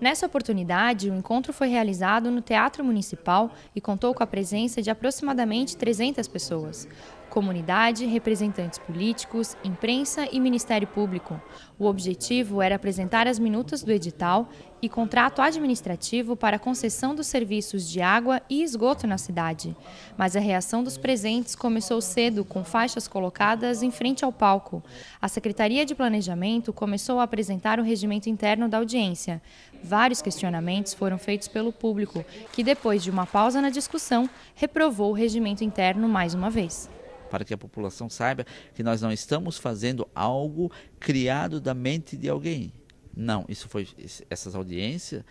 Nessa oportunidade, o encontro foi realizado no Teatro Municipal e contou com a presença de aproximadamente 300 pessoas comunidade, representantes políticos, imprensa e Ministério Público. O objetivo era apresentar as minutas do edital e contrato administrativo para a concessão dos serviços de água e esgoto na cidade. Mas a reação dos presentes começou cedo, com faixas colocadas em frente ao palco. A Secretaria de Planejamento começou a apresentar o regimento interno da audiência. Vários questionamentos foram feitos pelo público, que depois de uma pausa na discussão, reprovou o regimento interno mais uma vez para que a população saiba que nós não estamos fazendo algo criado da mente de alguém. Não, isso foi essas audiências,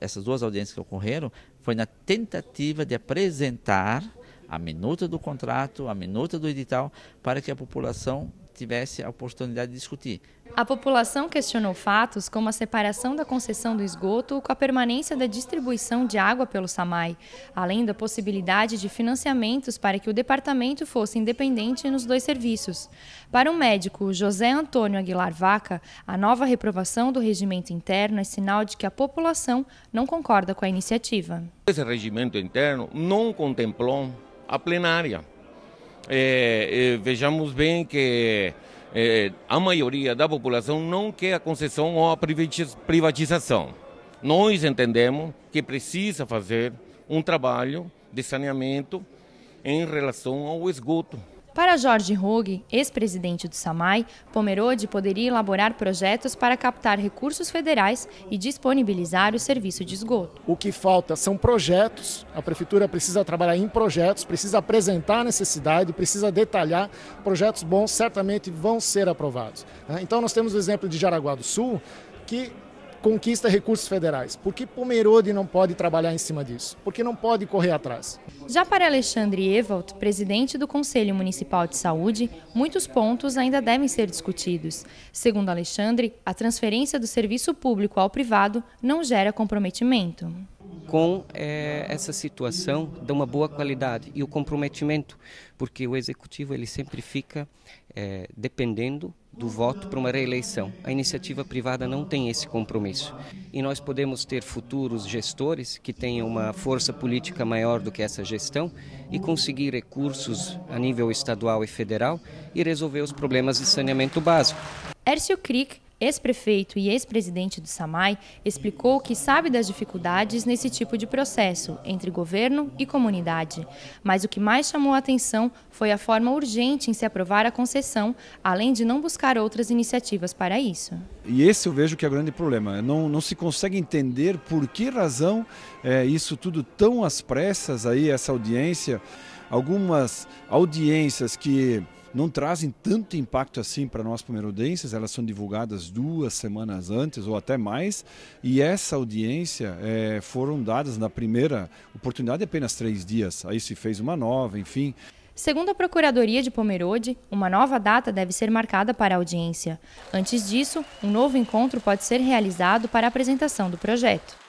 essas duas audiências que ocorreram, foi na tentativa de apresentar a minuta do contrato, a minuta do edital, para que a população tivesse a oportunidade de discutir. A população questionou fatos como a separação da concessão do esgoto com a permanência da distribuição de água pelo SAMAI, além da possibilidade de financiamentos para que o departamento fosse independente nos dois serviços. Para o médico José Antônio Aguilar Vaca, a nova reprovação do regimento interno é sinal de que a população não concorda com a iniciativa. Esse regimento interno não contemplou a plenária eh, eh, vejamos bem que eh, a maioria da população não quer a concessão ou a privatização. Nós entendemos que precisa fazer um trabalho de saneamento em relação ao esgoto para Jorge Rogue, ex-presidente do SAMAI, Pomerode poderia elaborar projetos para captar recursos federais e disponibilizar o serviço de esgoto. O que falta são projetos, a prefeitura precisa trabalhar em projetos, precisa apresentar a necessidade, precisa detalhar. Projetos bons certamente vão ser aprovados. Então, nós temos o exemplo de Jaraguá do Sul, que conquista recursos federais. Por que Pomerode não pode trabalhar em cima disso? Porque não pode correr atrás. Já para Alexandre Evald, presidente do Conselho Municipal de Saúde, muitos pontos ainda devem ser discutidos. Segundo Alexandre, a transferência do serviço público ao privado não gera comprometimento com eh, essa situação de uma boa qualidade e o comprometimento, porque o executivo ele sempre fica eh, dependendo do voto para uma reeleição. A iniciativa privada não tem esse compromisso. E nós podemos ter futuros gestores que tenham uma força política maior do que essa gestão e conseguir recursos a nível estadual e federal e resolver os problemas de saneamento básico. Ércio Crick ex-prefeito e ex-presidente do SAMAI, explicou que sabe das dificuldades nesse tipo de processo entre governo e comunidade. Mas o que mais chamou a atenção foi a forma urgente em se aprovar a concessão, além de não buscar outras iniciativas para isso. E esse eu vejo que é o grande problema. Não, não se consegue entender por que razão é, isso tudo tão às pressas aí, essa audiência. Algumas audiências que não trazem tanto impacto assim para nós pomerodenses, elas são divulgadas duas semanas antes ou até mais, e essa audiência é, foram dadas na primeira oportunidade apenas três dias, aí se fez uma nova, enfim. Segundo a Procuradoria de Pomerode, uma nova data deve ser marcada para a audiência. Antes disso, um novo encontro pode ser realizado para a apresentação do projeto.